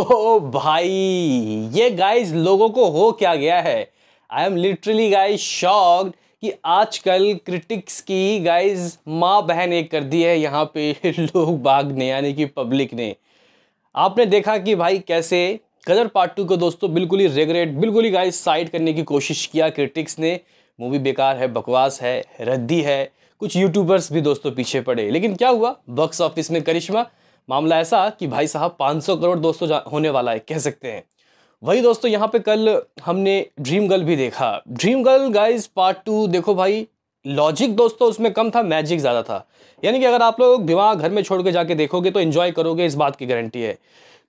ओह भाई ये गाइस लोगों को हो क्या गया है I am literally guys shocked कि आजकल क्रिटिक्स की गाइस माँ बहन एक कर दी है यहाँ पे लोग बाग ने यानी कि पब्लिक ने आपने देखा कि भाई कैसे कदर पार्ट टू को दोस्तों बिल्कुल ही रेगरेट बिल्कुल ही गाइस साइड करने की कोशिश किया क्रिटिक्स ने मूवी बेकार है बकवास है रद्दी है कुछ यूट्यूबर्स भी दोस्तों पीछे पड़े लेकिन क्या हुआ बॉक्स ऑफिस में करिश्मा मामला ऐसा कि भाई साहब 500 करोड़ दोस्तों होने वाला है कह सकते हैं वही दोस्तों यहाँ पे कल हमने ड्रीम गर्ल भी देखा dream girl guys part two देखो भाई लॉजिक दोस्तों उसमें कम था मैजिक ज़्यादा था यानी कि अगर आप लोग दिमाग घर में छोड़ के जाके देखोगे तो इन्जॉय करोगे इस बात की गारंटी है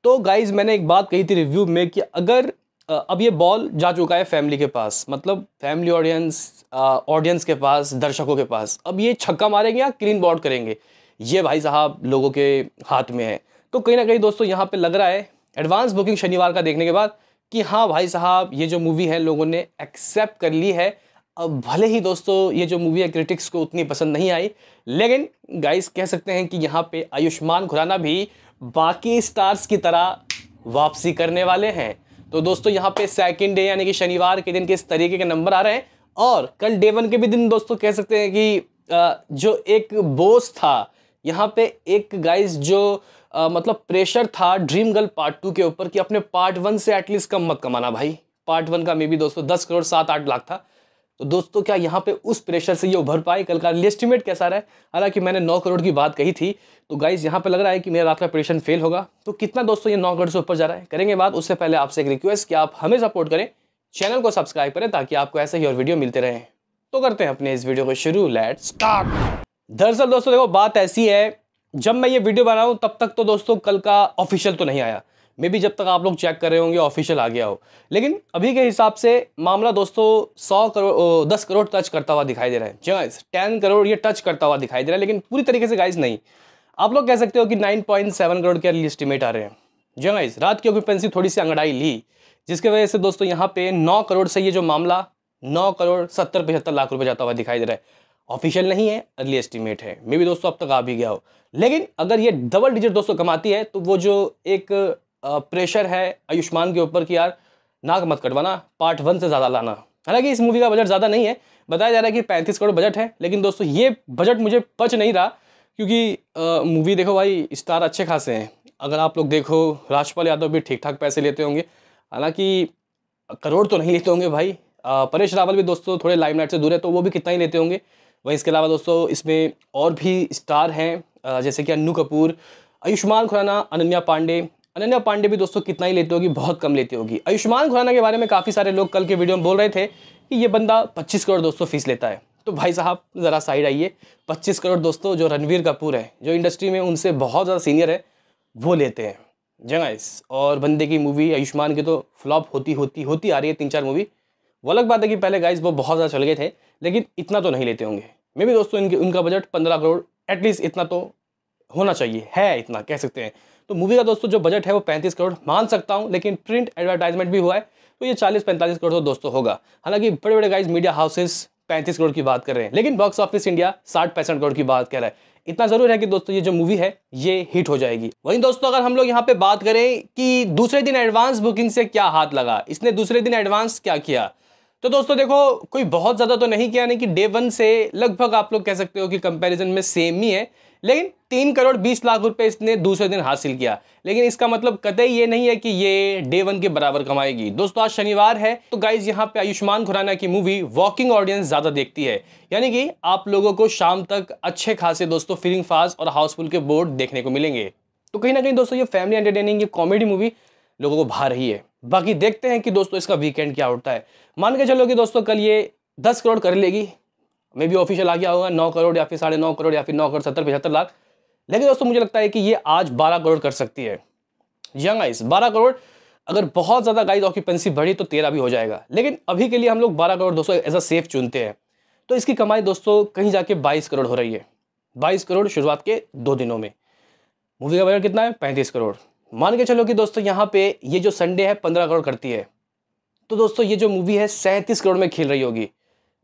तो गाइज मैंने एक बात कही थी रिव्यू में कि अगर अब ये बॉल जा चुका है फैमिली के पास मतलब फैमिली ऑडियंस ऑडियंस के पास दर्शकों के पास अब ये छक्का मारेंगे या क्लीन बॉड करेंगे ये भाई साहब लोगों के हाथ में है तो कहीं ना कहीं दोस्तों यहाँ पे लग रहा है एडवांस बुकिंग शनिवार का देखने के बाद कि हाँ भाई साहब ये जो मूवी है लोगों ने एक्सेप्ट कर ली है अब भले ही दोस्तों ये जो मूवी है क्रिटिक्स को उतनी पसंद नहीं आई लेकिन गाइस कह सकते हैं कि यहाँ पे आयुष्मान खुराना भी बाकी स्टार्स की तरह वापसी करने वाले हैं तो दोस्तों यहाँ पे सेकेंड डे यानी कि शनिवार के दिन किस तरीके के नंबर आ रहे हैं और कल डे वन के भी दिन दोस्तों कह सकते हैं कि जो एक बोस था यहाँ पे एक गाइस जो आ, मतलब प्रेशर था ड्रीम गर्ल पार्ट टू के ऊपर कि अपने पार्ट वन से एटलीस्ट कम मत कमाना भाई पार्ट वन का मे बी दोस्तों दस करोड़ सात आठ लाख था तो दोस्तों क्या यहाँ पे उस प्रेशर से ये उभर पाए कल का एस्टिमेट कैसा रहा है हालांकि मैंने नौ करोड़ की बात कही थी तो गाइज यहाँ पे लग रहा है कि मेरा रात का प्रेशन फेल होगा तो कितना दोस्तों ये नौ करोड़ से ऊपर जा रहा है करेंगे बात उससे पहले आपसे एक रिक्वेस्ट कि आप हमें सपोर्ट करें चैनल को सब्सक्राइब करें ताकि आपको ऐसे ही और वीडियो मिलते रहें तो करते हैं अपने इस वीडियो को शुरू लेट स्टार्ट दरअसल दोस्तों देखो बात ऐसी है जब मैं ये वीडियो बना रहा हूँ तब तक तो दोस्तों कल का ऑफिशियल तो नहीं आया मे भी जब तक आप लोग चेक कर रहे होंगे ऑफिशियल आ गया हो लेकिन अभी के हिसाब से मामला दोस्तों सौ करोड़ दस करोड़ टच करता हुआ दिखाई दे रहा है जी हाँ टेन करोड़ ये टच करता हुआ दिखाई दे रहा है लेकिन पूरी तरीके से गाइस नहीं आप लोग कह सकते हो कि नाइन पॉइंट सेवन करोड़ के अर्ली एस्टिमेट आ रहे हैं जी हाँ रात की ऑक्यूपेंसी थोड़ी सी अंगड़ाई ली जिसकी वजह से दोस्तों यहाँ पे नौ करोड़ से ये जो मामला नौ करोड़ सत्तर पचहत्तर लाख रुपये जाता हुआ दिखाई दे रहा है ऑफिशियल नहीं है अर्ली एस्टिमेट है मे भी दोस्तों अब तक आ भी गया हो लेकिन अगर ये डबल डिजिट दोस्तों कमाती है तो वो जो एक प्रेशर है आयुष्मान के ऊपर कि यार नाक मत कटवाना पार्ट वन से ज़्यादा लाना हालांकि इस मूवी का बजट ज़्यादा नहीं है बताया जा रहा है कि पैंतीस करोड़ बजट है लेकिन दोस्तों ये बजट मुझे पच नहीं रहा क्योंकि मूवी देखो भाई स्टार अच्छे खासे हैं अगर आप लोग देखो राजपाल यादव भी ठीक ठाक पैसे लेते होंगे हालांकि करोड़ तो नहीं लेते होंगे भाई परेश रावल भी दोस्तों थोड़े लाइमलाइट से दूर है तो वो भी कितना ही लेते होंगे वहीं इसके अलावा दोस्तों इसमें और भी स्टार हैं जैसे कि अन्नू कपूर आयुष्मान खुराना अनन्या पांडे अनन्या पांडे भी दोस्तों कितना ही लेती होगी बहुत कम लेती होगी आयुष्मान खुराना के बारे में काफ़ी सारे लोग कल के वीडियो में बोल रहे थे कि ये बंदा 25 करोड़ दोस्तों फीस लेता है तो भाई साहब ज़रा साइड आइए 25 करोड़ दोस्तों जो रणवीर कपूर है जो इंडस्ट्री में उनसे बहुत ज़्यादा सीनियर है वो लेते हैं जगह और बंदे की मूवी आयुष्मान की तो फ्लॉप होती होती होती आ रही है तीन चार मूवी वो अलग बात है कि पहले गाइज वो बहुत ज़्यादा चल गए थे लेकिन इतना तो नहीं लेते होंगे मे भी दोस्तों इनके उनका बजट पंद्रह करोड़ एटलीस्ट इतना तो होना चाहिए है इतना कह सकते हैं तो मूवी का दोस्तों जो बजट है वो पैंतीस करोड़ मान सकता हूँ लेकिन प्रिंट एडवर्टाइजमेंट भी हुआ है तो ये चालीस पैंतालीस करोड़ तो दोस्तों होगा हालांकि बड़े बड़े गाइज मीडिया हाउसेस पैंतीस करोड़ की बात कर रहे हैं लेकिन बॉक्स ऑफिस इंडिया साठ पैंसठ करोड़ की बात कर रहा है इतना जरूर है कि दोस्तों ये जो मूवी है ये हिट हो जाएगी वहीं दोस्तों अगर हम लोग यहाँ पे बात करें कि दूसरे दिन एडवांस बुकिंग से क्या हाथ लगा इसने दूसरे दिन एडवांस क्या किया तो दोस्तों देखो कोई बहुत ज़्यादा तो नहीं किया नहीं कि डे वन से लगभग आप लोग कह सकते हो कि कंपैरिजन में सेम ही है लेकिन तीन करोड़ बीस लाख रुपए इसने दूसरे दिन हासिल किया लेकिन इसका मतलब कतई ये नहीं है कि ये डे वन के बराबर कमाएगी दोस्तों आज शनिवार है तो गाइज यहाँ पे आयुष्मान खुराना की मूवी वॉकिंग ऑडियंस ज़्यादा देखती है यानी कि आप लोगों को शाम तक अच्छे खासे दोस्तों फिलिंग फास्ट और हाउसफुल के बोर्ड देखने को मिलेंगे तो कहीं ना कहीं दोस्तों ये फैमिली एंटरटेनिंग ये कॉमेडी मूवी लोगों को भा रही है बाकी देखते हैं कि दोस्तों इसका वीकेंड क्या उठता है मान के चलो कि दोस्तों कल ये दस करोड़ कर लेगी मे भी ऑफिशियल आ गया होगा नौ करोड़ या फिर साढ़े नौ करोड़ या फिर नौ करोड़ सत्तर पचहत्तर लाख लेकिन दोस्तों मुझे लगता है कि ये आज बारह करोड़ कर सकती है यंग आइस बारह करोड़ अगर बहुत ज़्यादा गाइज ऑक्यूपेंसी बढ़ी तो तेरह भी हो जाएगा लेकिन अभी के लिए हम लोग बारह करोड़ दोस्तों एज अ सेफ चुनते हैं तो इसकी कमाई दोस्तों कहीं जाके बाईस करोड़ हो रही है बाईस करोड़ शुरुआत के दो दिनों में मूवी का बजट कितना है पैंतीस करोड़ मान के चलो कि दोस्तों यहाँ पे ये जो संडे है पंद्रह करोड़ करती है तो दोस्तों ये जो मूवी है सैंतीस करोड़ में खेल रही होगी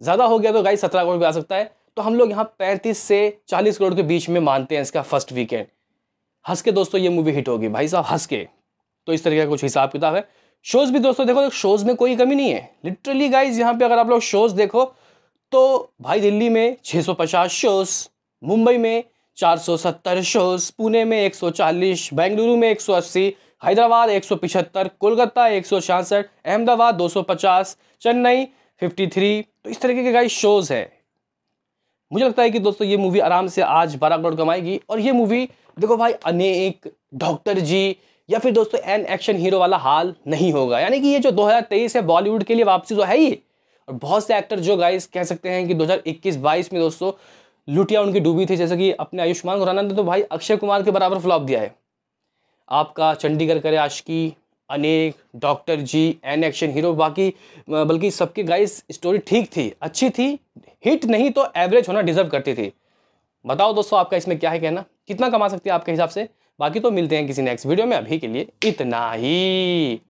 ज़्यादा हो गया तो गाइस सत्रह करोड़ भी आ सकता है तो हम लोग यहाँ पैंतीस से चालीस करोड़ के बीच में मानते हैं इसका फर्स्ट वीकेंड हंस के दोस्तों ये मूवी हिट होगी भाई साहब हंस के तो इस तरीके का कुछ हिसाब किताब है शोज़ भी दोस्तों देखो शोज़ में कोई कमी नहीं है लिटरली गाइज यहाँ पे अगर आप लोग शोज़ देखो तो भाई दिल्ली में पचास शोज़ मुंबई में सत्तर शोज़ पुणे में 140 बेंगलुरु में अस्सी हैदराबाद एक कोलकाता एक अहमदाबाद पचास चेन्नई थ्री तो इस तरीके के गाइस शोज़ है मुझे लगता है कि दोस्तों ये मूवी आराम से आज बारह करोड़ कमाएगी और ये मूवी देखो भाई अनेक डॉक्टर जी या फिर दोस्तों एन एक्शन हीरो वाला हाल नहीं होगा यानी कि ये जो 2023 है बॉलीवुड के लिए वापसी तो है ही और बहुत से एक्टर जो गाइस कह सकते हैं कि 2021-22 में दोस्तों लुटिया उनकी डूबी थी जैसे कि अपने आयुष्मान खुराना ने तो भाई अक्षय कुमार के बराबर फ्लॉप दिया है आपका Chandigarh Kare Aashiqui Anek doctor G an action hero बाकी बल्कि सबकी गाइस स्टोरी ठीक थी अच्छी थी हिट नहीं तो एवरेज होना डिजर्व करती थी बताओ दोस्तों आपका इसमें क्या है कहना कितना कमा सकती है आपके हिसाब से बाकी तो मिलते हैं किसी नेक्स्ट वीडियो में अभी के लिए इतना ही